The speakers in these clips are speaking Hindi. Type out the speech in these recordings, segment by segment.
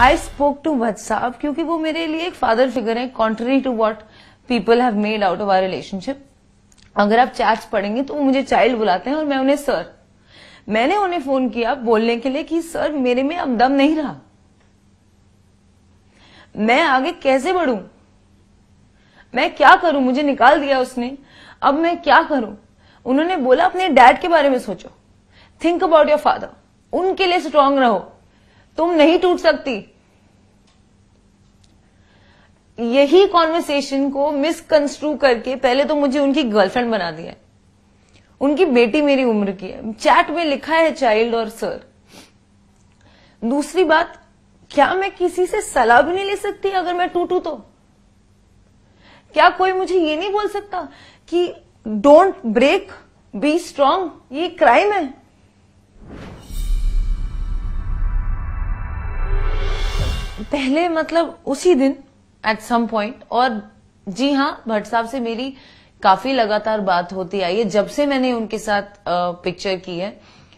आई स्पोक टू भट्ट साहब क्योंकि वो मेरे लिए एक फादर फिगर है contrary to what people have made out of our relationship अगर आप चैट्स पढ़ेंगे तो वो मुझे चाइल्ड बुलाते हैं और मैं उन्हें सर मैंने उन्हें फोन किया बोलने के लिए कि सर मेरे में अब दम नहीं रहा मैं आगे कैसे बढ़ू मैं क्या करूं मुझे निकाल दिया उसने अब मैं क्या करूं उन्होंने बोला अपने डैड के बारे में सोचो थिंक अबाउट योर फादर उनके लिए स्ट्रांग रहो तुम नहीं टूट सकती यही कॉन्वर्सेशन को मिसकंस्ट्रू करके पहले तो मुझे उनकी गर्लफ्रेंड बना दिया उनकी बेटी मेरी उम्र की है चैट में लिखा है चाइल्ड और सर दूसरी बात क्या मैं किसी से सलाह भी नहीं ले सकती अगर मैं टूटू तो क्या कोई मुझे ये नहीं बोल सकता कि डोंट ब्रेक बी स्ट्रांग ये क्राइम है पहले मतलब उसी दिन एट सम पॉइंट और जी हाँ भट्ट साहब से मेरी काफी लगातार बात होती आई है जब से मैंने उनके साथ पिक्चर की है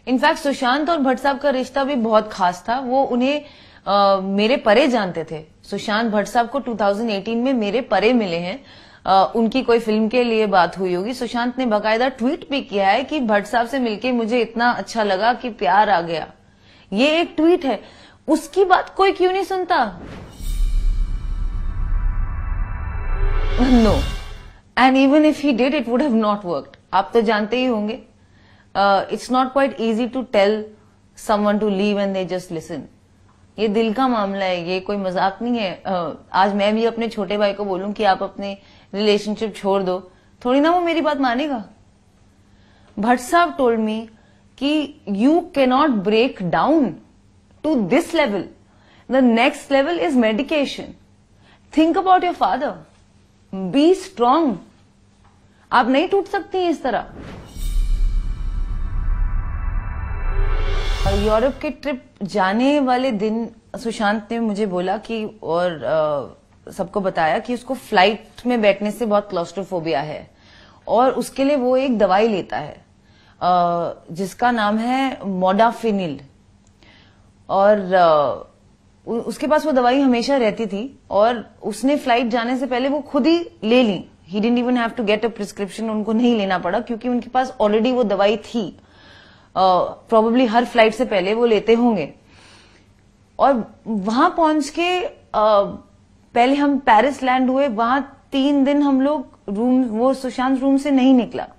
इनफैक्ट सुशांत और भट्ट साहब का रिश्ता भी बहुत खास था वो उन्हें आ, मेरे परे जानते थे सुशांत भट्ट साहब को 2018 में मेरे परे मिले हैं आ, उनकी कोई फिल्म के लिए बात हुई होगी सुशांत ने बकायदा ट्वीट भी किया है कि भट्ट साहब से मिलके मुझे इतना अच्छा लगा कि प्यार आ गया ये एक ट्वीट है उसकी बात कोई क्यों नहीं सुनता no and even if he did it would have not worked आप तो जानते ही होंगे it's not quite easy to tell someone to leave and they just listen ये दिल का मामला है ये कोई मजाक नहीं है uh, आज मैं भी अपने छोटे भाई को बोलूं कि आप अपने रिलेशनशिप छोड़ दो थोड़ी ना वो मेरी बात मानेगा भट्ट साहब टोल्ड मी कि you cannot break down to this level. The next level is medication. Think about your father. Be strong. आप नहीं टूट सकती हैं इस तरह यूरोप के ट्रिप जाने वाले दिन सुशांत ने मुझे बोला कि और सबको बताया कि उसको फ्लाइट में बैठने से बहुत क्लॉस्ट्रोफोबिया है और उसके लिए वो एक दवाई लेता है आ, जिसका नाम है मोडाफिनिल और उसके पास वो दवाई हमेशा रहती थी और उसने फ्लाइट जाने से पहले वो खुद ही ले ली ही didn't even have to get a prescription उनको नहीं लेना पड़ा क्योंकि उनके पास ऑलरेडी वो दवाई थी प्रोबेबली uh, हर फ्लाइट से पहले वो लेते होंगे और वहां पहुंच के uh, पहले हम पेरिस लैंड हुए वहां तीन दिन हम लोग रूम वो सुशांत रूम से नहीं निकला